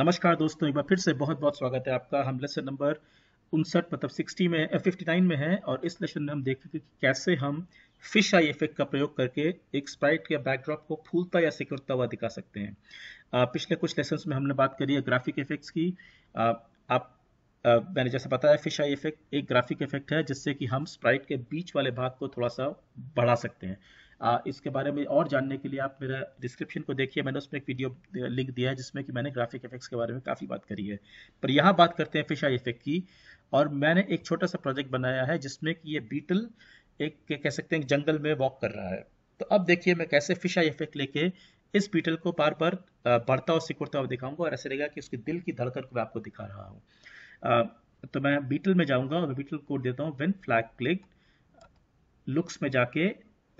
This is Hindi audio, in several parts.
नमस्कार दोस्तों एक बार फिर से बहुत बहुत स्वागत है आपका हम लेसन नंबर उनसठ मतलब सिक्सटी में नाइन में है और इस लेसन में हम देखेंगे कि कैसे हम फिश आई इफेक्ट का प्रयोग करके एक स्प्राइट या बैकड्रॉप को फूलता या सिकुड़ता हुआ दिखा सकते हैं पिछले कुछ लेसन में हमने बात करी है ग्राफिक इफेक्ट्स की आप मैंने जैसा बताया फिश आई इफेक्ट एक ग्राफिक इफेक्ट है जिससे कि हम स्प्राइट के बीच वाले भाग को थोड़ा सा बढ़ा सकते हैं इसके बारे में और जानने के लिए आप मेरा डिस्क्रिप्शन को देखिए मैंने उसमें एक वीडियो लिंक दिया है जिसमें कि मैंने ग्राफिक इफेक्ट्स के बारे में काफ़ी बात करी है पर यहाँ बात करते हैं फिश आई इफेक्ट की और मैंने एक छोटा सा प्रोजेक्ट बनाया है जिसमें कि ये बीटल एक कह सकते हैं जंगल में वॉक कर रहा है तो अब देखिए मैं कैसे फिश आई इफेक्ट लेके इस बीटल को बार बार बढ़ता और सिकुड़ता हुआ दिखाऊंगा और ऐसे रहेगा कि उसके दिल की धड़कन को मैं आपको दिखा रहा हूँ तो मैं बीटल में जाऊंगा और बीटल कोड देता हूँ वेन फ्लैग क्लिक लुक्स में जाके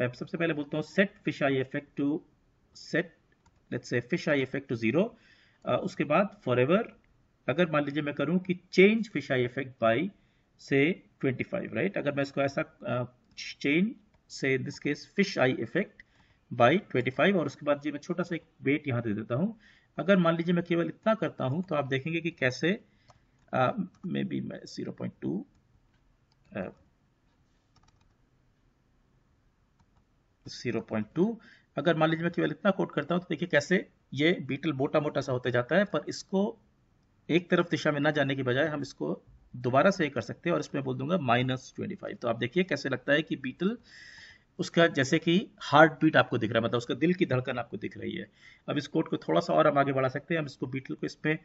मैं तो सबसे पहले बोलता हूँ set fish eye effect to set let's say fish eye effect to zero उसके बाद फॉर एवर अगर मान लीजिए मैं करूँ कि change fish eye effect by say 25 right right? अगर मैं इसको ऐसा change say in this case fish eye effect by 25 और उसके बाद जी मैं छोटा सा एक वेट यहाँ दे देता हूँ अगर मान लीजिए मैं केवल इतना करता हूँ तो आप देखेंगे कि कैसे मे बी मैं zero point two zero point two अगर मान लीजिए मैं केवल इतना कोट करता हूँ तो देखिए कैसे ये बीटल मोटा मोटा सा होता जाता है पर इसको एक तरफ दिशा में ना जाने के बजाय हम इसको दोबारा से कर सकते हैं और इसमें बोल दूंगा माइनस ट्वेंटी फाइव तो आप देखिए कैसे लगता है कि बीटल उसका जैसे कि हार्ट बीट आपको दिख रहा है मतलब उसका दिल की धड़कन आपको दिख रही है अब इस कोट को थोड़ा सा और हम आगे बढ़ा सकते हैं हम इसको बीटल को इसमें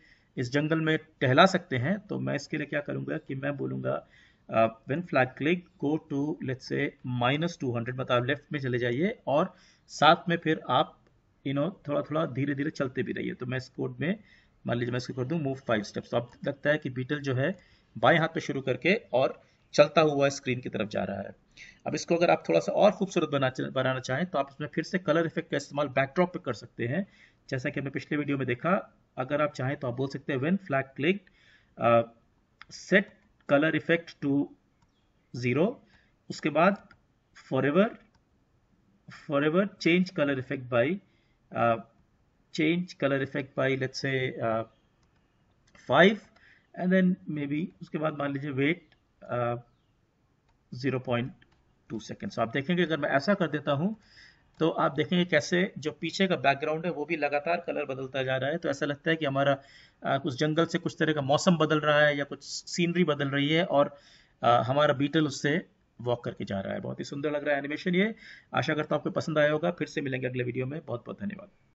इस जंगल में टहला सकते हैं तो मैं इसके लिए क्या करूँगा कि मैं बोलूँगा when flag click go to let's say minus two hundred मतलब लेफ्ट में चले जाइए और साथ में फिर आप यू नो थोड़ा थोड़ा धीरे धीरे चलते भी रहिए तो मैं इस कोड में मान लीजिए मैं इसको कर दूँ मूव फाइव स्टेप्स तो अब लगता है कि बीटल जो है बाएं हाथ पे शुरू करके और चलता हुआ स्क्रीन की तरफ जा रहा है अब इसको अगर आप थोड़ा सा और खूबसूरत बना बनाना चाहें तो आप इसमें फिर से कलर इफेक्ट का इस्तेमाल बैकड्रॉप पे कर सकते हैं जैसा कि हमने पिछले वीडियो में देखा अगर आप चाहें तो आप बोल सकते हैं when flag click set colour effect to zero उसके बाद forever change colour effect by change colour effect by let say five and and then maybe उसके बाद मान लीजिए wait zero point two second आप देखेंगे अगर मैं ऐसा कर देता हूं तो आप देखेंगे कैसे जो पीछे का बैकग्राउंड है वो भी लगातार कलर बदलता जा रहा है तो ऐसा लगता है कि हमारा आ, कुछ जंगल से कुछ तरह का मौसम बदल रहा है या कुछ सीनरी बदल रही है और आ, हमारा बीटल उससे वॉक करके जा रहा है बहुत ही सुंदर लग रहा है एनिमेशन ये आशा करता हूँ आपको पसंद आया होगा फिर से मिलेंगे अगले वीडियो में बहुत बहुत धन्यवाद